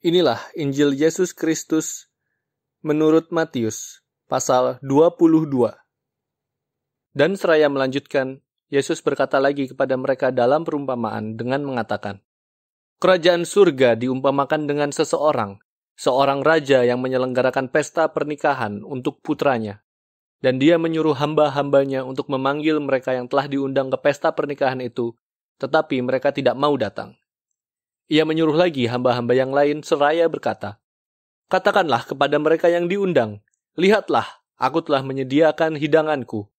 Inilah Injil Yesus Kristus menurut Matius pasal 22. Dan seraya melanjutkan, Yesus berkata lagi kepada mereka dalam perumpamaan dengan mengatakan, Kerajaan surga diumpamakan dengan seseorang, seorang raja yang menyelenggarakan pesta pernikahan untuk putranya. Dan dia menyuruh hamba-hambanya untuk memanggil mereka yang telah diundang ke pesta pernikahan itu, tetapi mereka tidak mau datang. Ia menyuruh lagi hamba-hamba yang lain seraya berkata, Katakanlah kepada mereka yang diundang, Lihatlah, aku telah menyediakan hidanganku,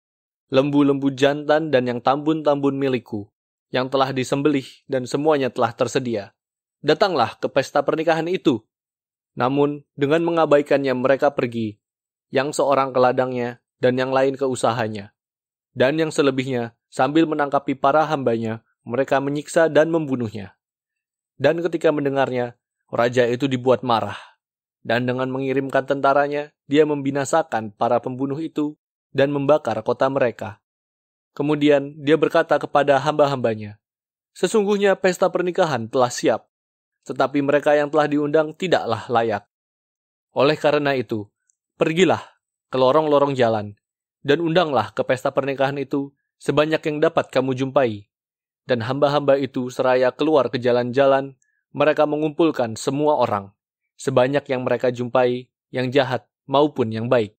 lembu-lembu jantan dan yang tambun-tambun milikku, yang telah disembelih dan semuanya telah tersedia. Datanglah ke pesta pernikahan itu. Namun, dengan mengabaikannya mereka pergi, yang seorang ke ladangnya dan yang lain ke usahanya. Dan yang selebihnya, sambil menangkapi para hambanya, mereka menyiksa dan membunuhnya. Dan ketika mendengarnya, raja itu dibuat marah. Dan dengan mengirimkan tentaranya, dia membinasakan para pembunuh itu dan membakar kota mereka. Kemudian dia berkata kepada hamba-hambanya, Sesungguhnya pesta pernikahan telah siap, tetapi mereka yang telah diundang tidaklah layak. Oleh karena itu, pergilah ke lorong-lorong jalan, dan undanglah ke pesta pernikahan itu sebanyak yang dapat kamu jumpai, dan hamba-hamba itu seraya keluar ke jalan-jalan, mereka mengumpulkan semua orang, sebanyak yang mereka jumpai, yang jahat maupun yang baik.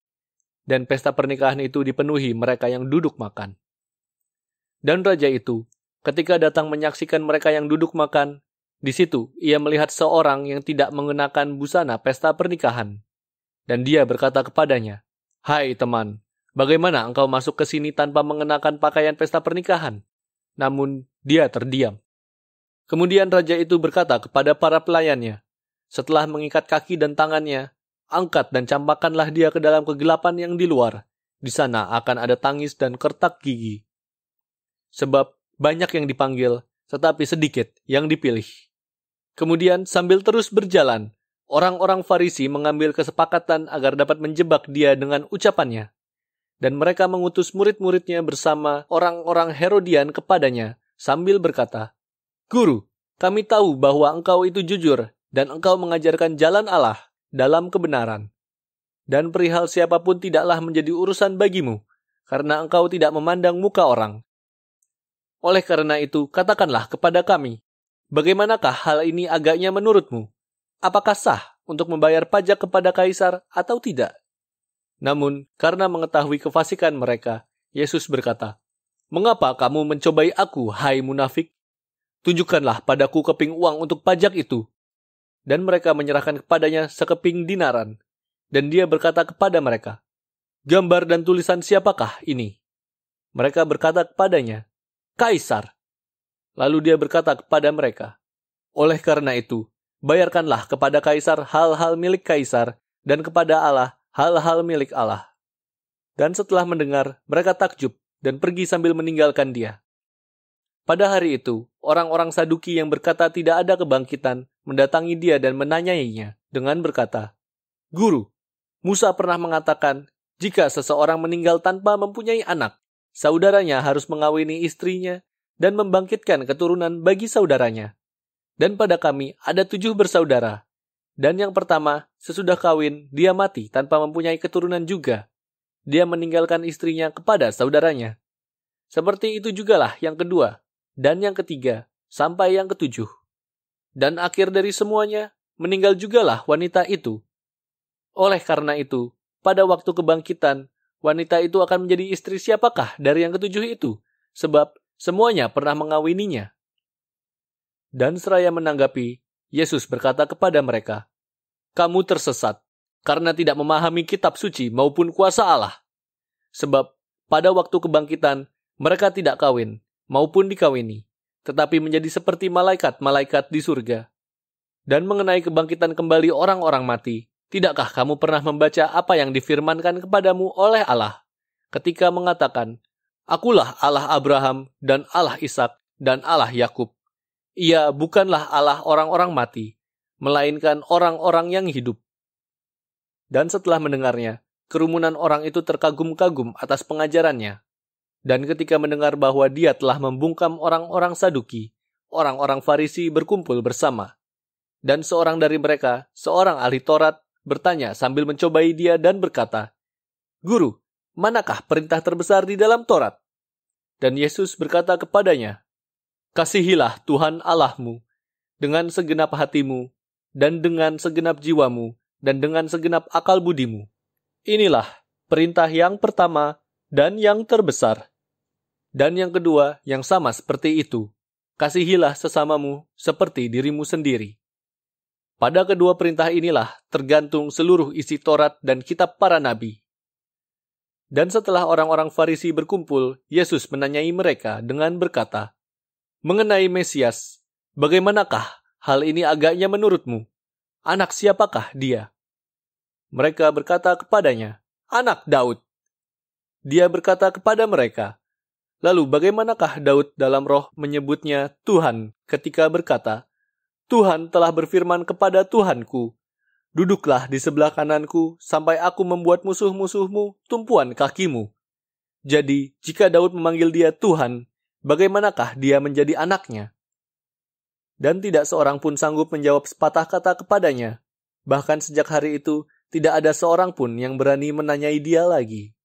Dan pesta pernikahan itu dipenuhi mereka yang duduk makan. Dan raja itu, ketika datang menyaksikan mereka yang duduk makan, di situ ia melihat seorang yang tidak mengenakan busana pesta pernikahan. Dan dia berkata kepadanya, Hai teman, bagaimana engkau masuk ke sini tanpa mengenakan pakaian pesta pernikahan? namun dia terdiam. Kemudian raja itu berkata kepada para pelayannya, setelah mengikat kaki dan tangannya, angkat dan campakkanlah dia ke dalam kegelapan yang di luar. Di sana akan ada tangis dan kertak gigi. Sebab banyak yang dipanggil, tetapi sedikit yang dipilih. Kemudian sambil terus berjalan, orang-orang Farisi mengambil kesepakatan agar dapat menjebak dia dengan ucapannya. Dan mereka mengutus murid-muridnya bersama orang-orang Herodian kepadanya sambil berkata, Guru, kami tahu bahwa engkau itu jujur dan engkau mengajarkan jalan Allah dalam kebenaran. Dan perihal siapapun tidaklah menjadi urusan bagimu, karena engkau tidak memandang muka orang. Oleh karena itu, katakanlah kepada kami, bagaimanakah hal ini agaknya menurutmu? Apakah sah untuk membayar pajak kepada kaisar atau tidak? Namun, karena mengetahui kefasikan mereka, Yesus berkata, Mengapa kamu mencobai aku, hai munafik? Tunjukkanlah padaku keping uang untuk pajak itu. Dan mereka menyerahkan kepadanya sekeping dinaran. Dan dia berkata kepada mereka, Gambar dan tulisan siapakah ini? Mereka berkata kepadanya, Kaisar. Lalu dia berkata kepada mereka, Oleh karena itu, bayarkanlah kepada Kaisar hal-hal milik Kaisar, dan kepada Allah hal-hal milik Allah. Dan setelah mendengar, mereka takjub dan pergi sambil meninggalkan dia. Pada hari itu, orang-orang Saduki yang berkata tidak ada kebangkitan mendatangi dia dan menanyainya dengan berkata, Guru, Musa pernah mengatakan, jika seseorang meninggal tanpa mempunyai anak, saudaranya harus mengawini istrinya dan membangkitkan keturunan bagi saudaranya. Dan pada kami ada tujuh bersaudara. Dan yang pertama, sesudah kawin, dia mati tanpa mempunyai keturunan juga. Dia meninggalkan istrinya kepada saudaranya. Seperti itu jugalah yang kedua, dan yang ketiga, sampai yang ketujuh. Dan akhir dari semuanya, meninggal jugalah wanita itu. Oleh karena itu, pada waktu kebangkitan, wanita itu akan menjadi istri siapakah dari yang ketujuh itu, sebab semuanya pernah mengawininya. Dan seraya menanggapi, Yesus berkata kepada mereka, "Kamu tersesat karena tidak memahami kitab suci maupun kuasa Allah. Sebab pada waktu kebangkitan mereka tidak kawin maupun dikawini, tetapi menjadi seperti malaikat-malaikat di surga." Dan mengenai kebangkitan kembali orang-orang mati, tidakkah kamu pernah membaca apa yang difirmankan kepadamu oleh Allah ketika mengatakan, "Akulah Allah Abraham dan Allah Ishak dan Allah Yakub." Ia bukanlah Allah orang-orang mati, melainkan orang-orang yang hidup. Dan setelah mendengarnya, kerumunan orang itu terkagum-kagum atas pengajarannya. Dan ketika mendengar bahwa dia telah membungkam orang-orang Saduki, orang-orang Farisi berkumpul bersama. Dan seorang dari mereka, seorang ahli Taurat, bertanya sambil mencobai dia dan berkata, Guru, manakah perintah terbesar di dalam Taurat? Dan Yesus berkata kepadanya, Kasihilah Tuhan Allahmu dengan segenap hatimu dan dengan segenap jiwamu dan dengan segenap akal budimu. Inilah perintah yang pertama dan yang terbesar. Dan yang kedua yang sama seperti itu. Kasihilah sesamamu seperti dirimu sendiri. Pada kedua perintah inilah tergantung seluruh isi Taurat dan kitab para nabi. Dan setelah orang-orang Farisi berkumpul, Yesus menanyai mereka dengan berkata, mengenai Mesias. Bagaimanakah hal ini agaknya menurutmu? Anak siapakah dia? Mereka berkata kepadanya, Anak Daud. Dia berkata kepada mereka, Lalu bagaimanakah Daud dalam roh menyebutnya Tuhan ketika berkata, Tuhan telah berfirman kepada Tuhanku, Duduklah di sebelah kananku sampai aku membuat musuh-musuhmu tumpuan kakimu. Jadi, jika Daud memanggil dia Tuhan, bagaimanakah dia menjadi anaknya? Dan tidak seorang pun sanggup menjawab sepatah kata kepadanya. Bahkan sejak hari itu, tidak ada seorang pun yang berani menanyai dia lagi.